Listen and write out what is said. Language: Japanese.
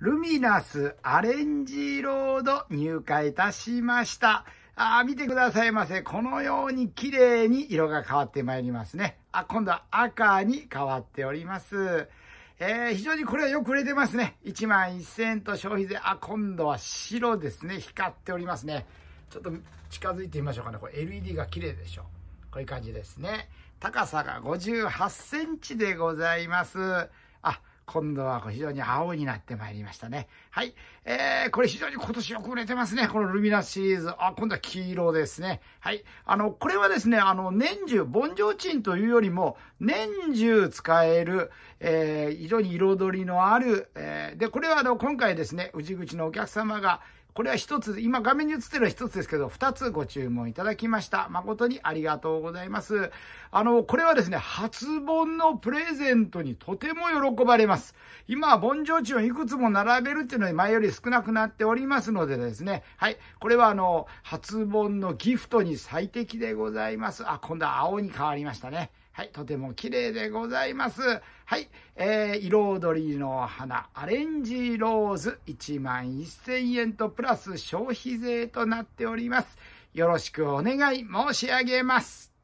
ルミナスアレンジロード入荷いたしました。あ見てくださいませ。このように綺麗に色が変わってまいりますね。あ、今度は赤に変わっております。えー、非常にこれはよく売れてますね。1万1000円と消費税。あ、今度は白ですね。光っておりますね。ちょっと近づいてみましょうかね。これ LED が綺麗でしょ。こういう感じですね。高さが58センチでございます。今度は非常に青になってまいりましたね。はい。えー、これ非常に今年よく売れてますね。このルミナスシリーズ。あ、今度は黄色ですね。はい。あの、これはですね、あの、年中、盆上鎮というよりも、年中使える、えー、非常に彩りのある、えー、で、これはあの、今回ですね、うち口のお客様が、これは一つ、今画面に映ってるのは一つですけど、二つご注文いただきました。誠にありがとうございます。あの、これはですね、初本のプレゼントにとても喜ばれます。今は盆上地をいくつも並べるっていうのに前より少なくなっておりますのでですね、はい、これはあの、初本のギフトに最適でございます。あ、今度は青に変わりましたね。はい、とても綺麗でございます。はい、えー、彩りの花、アレンジローズ、1万1000円とプラス消費税となっております。よろしくお願い申し上げます。